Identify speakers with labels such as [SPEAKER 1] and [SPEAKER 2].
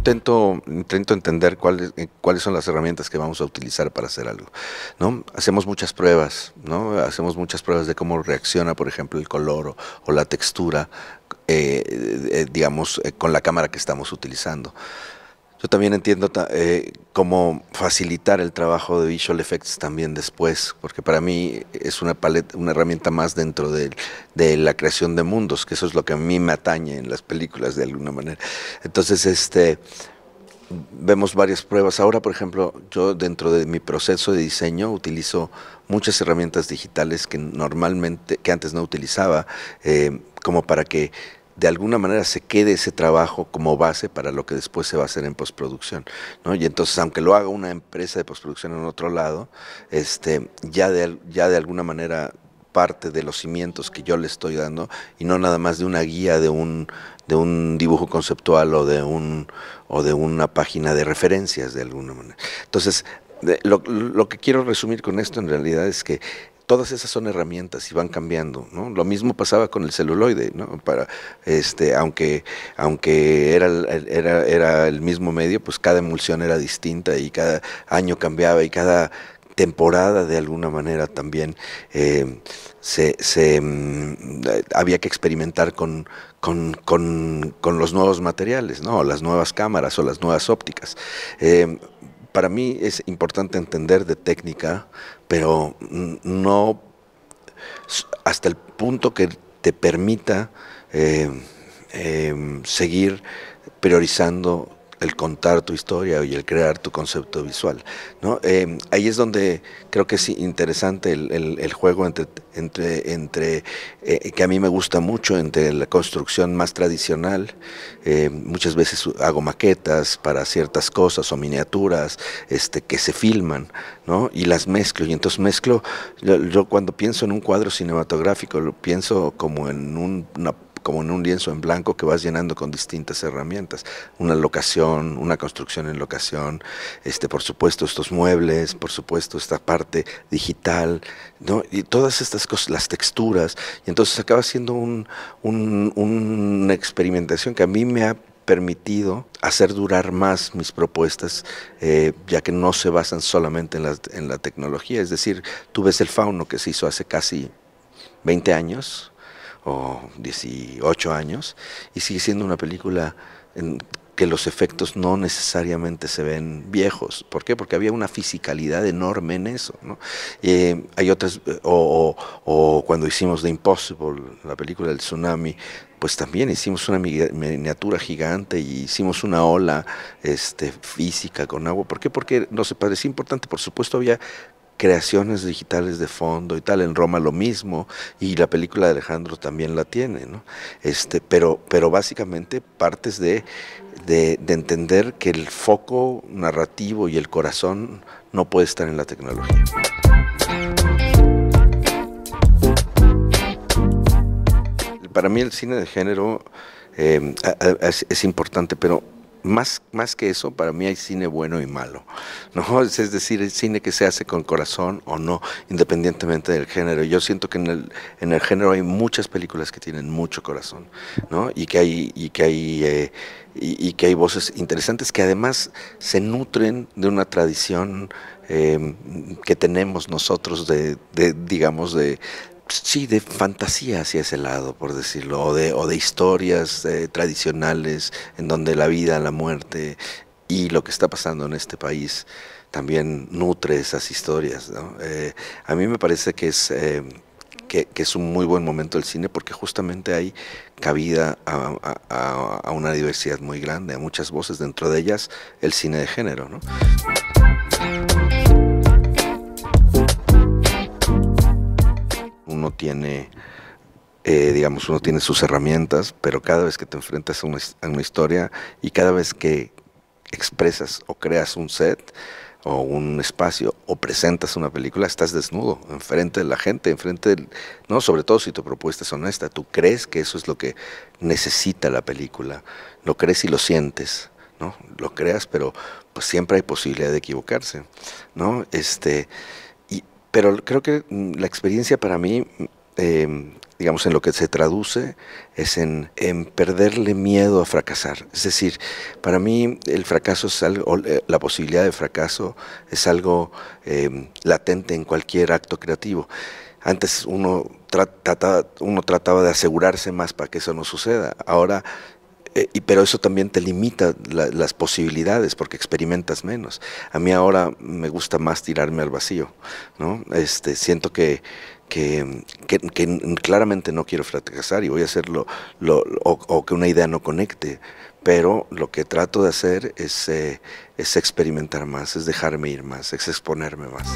[SPEAKER 1] intento, intento entender cuáles, eh, cuáles son las herramientas que vamos a utilizar para hacer algo. ¿no? Hacemos muchas pruebas, ¿no? Hacemos muchas pruebas de cómo reacciona, por ejemplo, el color o, la textura, eh, eh, digamos, con la cámara que estamos utilizando. Yo también entiendo eh, cómo facilitar el trabajo de Visual Effects también después, porque para mí es una paleta, una herramienta más dentro de, la creación de mundos, que eso es lo que a mí me atañe en las películas de alguna manera. Entonces, este vemos varias pruebas. Ahora, por ejemplo, yo dentro de mi proceso de diseño utilizo muchas herramientas digitales que normalmente, que antes no utilizaba, eh, como para que de alguna manera se quede ese trabajo como base para lo que después se va a hacer en postproducción. Y entonces, aunque lo haga una empresa de postproducción en otro lado, este, ya, de, ya de alguna manera parte de los cimientos que yo le estoy dando y no nada más de una guía de un de un dibujo conceptual o de un o de una página de referencias de alguna manera. Entonces, lo, que quiero resumir con esto en realidad es que todas esas son herramientas y van cambiando, Lo mismo pasaba con el celuloide, ¿no? Para, este, aunque, aunque era, era, el mismo medio, pues cada emulsión era distinta y cada año cambiaba y cada temporada de alguna manera también eh, se, mm, había que experimentar con, con, los nuevos materiales, ¿no? las nuevas cámaras o las nuevas ópticas. Eh, para mí es importante entender de técnica, pero no hasta el punto que te permita eh, em, seguir priorizando el contar tu historia y el crear tu concepto visual. ¿no? Eh, ahí es donde creo que es interesante el, juego entre, entre, entre eh, que a mí me gusta mucho, entre la construcción más tradicional. Eh, muchas veces hago maquetas para ciertas cosas o miniaturas este, que se filman ¿no? y las mezclo. Y entonces mezclo, yo, cuando pienso en un cuadro cinematográfico, lo pienso como en un, una como en un lienzo en blanco que vas llenando con distintas herramientas, una locación, una construcción en locación, este, por supuesto estos muebles, por supuesto esta parte digital, ¿no? y todas estas cosas, las texturas, y entonces acaba siendo una experimentación que a mí me ha permitido hacer durar más mis propuestas, eh, ya que no se basan solamente en la, en la tecnología, es decir, tú ves el fauno que se hizo hace casi 20 años, o 18 años y sigue siendo una película en que los efectos no necesariamente se ven viejos. ¿Por qué? Porque había una fisicalidad enorme en eso. Eh, hay otras, eh, o, cuando hicimos The Impossible, la película del tsunami, pues también hicimos una miniatura gigante y hicimos una ola este, física con agua. ¿Por qué? Porque nos parecía importante. Por supuesto, había creaciones digitales de fondo y tal. En Roma lo mismo y la película de Alejandro también la tiene, ¿no? Este, pero, pero básicamente partes de, de, entender que el foco narrativo y el corazón no puede estar en la tecnología. Para mí el cine de género eh, es importante, pero más, que eso, para mí hay cine bueno y malo. ¿no? Es decir, el cine que se hace con corazón o no, independientemente del género. Yo siento que en el, en el género hay muchas películas que tienen mucho corazón ¿no? y que hay, y que hay, eh, y, que hay voces interesantes que además se nutren de una tradición eh, que tenemos nosotros de digamos, de, sí, de fantasía hacia ese lado, por decirlo, o de, o de historias eh, tradicionales en donde la vida, la muerte y lo que está pasando en este país también nutre esas historias. Eh, a mí me parece que es... Eh, que, es un muy buen momento el cine porque justamente hay cabida a, a, una diversidad muy grande, a muchas voces, dentro de ellas el cine de género. ¿no? uno tiene, eh, digamos, uno tiene sus herramientas, pero cada vez que te enfrentas a una, historia y cada vez que expresas o creas un set, o un espacio o presentas una película, estás desnudo, enfrente de la gente, enfrente no, sobre todo si tu propuesta es honesta, tú crees que eso es lo que necesita la película, lo crees y lo sientes, ¿no? Lo creas, pero pues siempre hay posibilidad de equivocarse, ¿no? Este pero creo que mm, la experiencia para mí, em, digamos, en lo que se traduce es en, perderle miedo a fracasar. Es decir, para mí el fracaso es algo, eh, la posibilidad de fracaso es algo em, latente en cualquier acto creativo. Antes uno, trataba, uno trataba de asegurarse más para que eso no suceda. Ahora eh, pero eso también te limita las posibilidades porque experimentas menos. A mí ahora me gusta más tirarme al vacío, ¿no? Este, siento que, que, que, claramente no quiero fracasar y voy a hacerlo o, que una idea no conecte, pero lo que trato de hacer es, eh, es experimentar más, es dejarme ir más, es exponerme más.